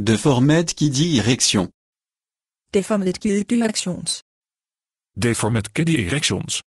De format Deformed direction. De format Deformed directions.